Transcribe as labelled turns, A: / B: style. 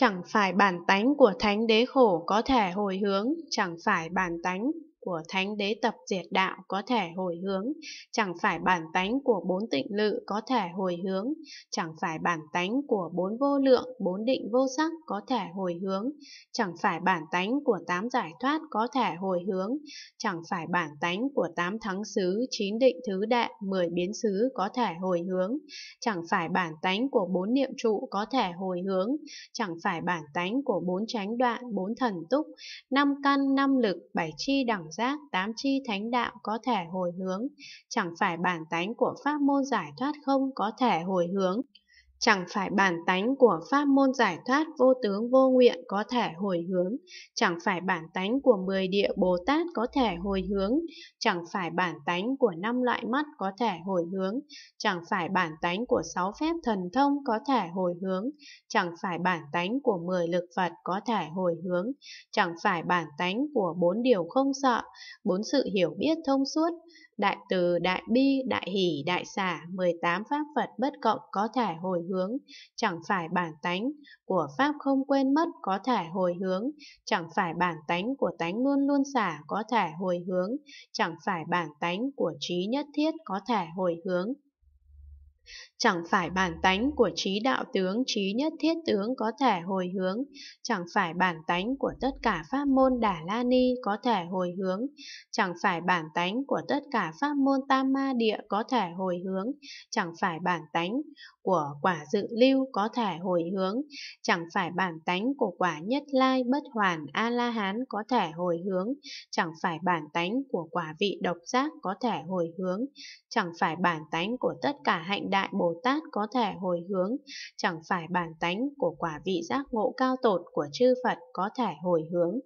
A: chẳng phải bản tánh của thánh đế khổ có thể hồi hướng chẳng phải bản tánh của thánh đế tập diệt đạo có thể hồi hướng, chẳng phải bản tánh của bốn tịnh lự có thể hồi hướng, chẳng phải bản tánh của bốn vô lượng, bốn định vô sắc có thể hồi hướng, chẳng phải bản tánh của tám giải thoát có thể hồi hướng, chẳng phải bản tánh của tám thắng xứ, chín định thứ đệ, mười biến xứ có thể hồi hướng, chẳng phải bản tánh của bốn niệm trụ có thể hồi hướng, chẳng phải bản tánh của bốn chánh đoạn, bốn thần túc, năm căn, năm lực, bảy chi đẳng giác tám chi thánh đạo có thể hồi hướng, chẳng phải bản tánh của pháp môn giải thoát không có thể hồi hướng. Chẳng phải bản tánh của pháp môn giải thoát vô tướng vô nguyện có thể hồi hướng, chẳng phải bản tánh của mười địa Bồ Tát có thể hồi hướng, chẳng phải bản tánh của năm loại mắt có thể hồi hướng, chẳng phải bản tánh của sáu phép thần thông có thể hồi hướng, chẳng phải bản tánh của mười lực Phật có thể hồi hướng, chẳng phải bản tánh của bốn điều không sợ, bốn sự hiểu biết thông suốt, Đại từ, đại bi, đại hỷ, đại xả, 18 pháp Phật bất cộng có thể hồi hướng, chẳng phải bản tánh, của pháp không quên mất có thể hồi hướng, chẳng phải bản tánh của tánh luôn luôn xả có thể hồi hướng, chẳng phải bản tánh của trí nhất thiết có thể hồi hướng. Chẳng phải bản tánh của trí đạo tướng, trí nhất thiết tướng có thể hồi hướng, chẳng phải bản tánh của tất cả pháp môn Đà La Ni có thể hồi hướng, chẳng phải bản tánh của tất cả pháp môn Tam Ma Địa có thể hồi hướng, chẳng phải bản tánh của quả dự lưu có thể hồi hướng, chẳng phải bản tánh của quả nhất lai bất hoàn A-la-hán có thể hồi hướng, chẳng phải bản tánh của quả vị độc giác có thể hồi hướng, chẳng phải bản tánh của tất cả hạnh Đại Bồ Tát có thể hồi hướng, chẳng phải bản tánh của quả vị giác ngộ cao tột của chư Phật có thể hồi hướng.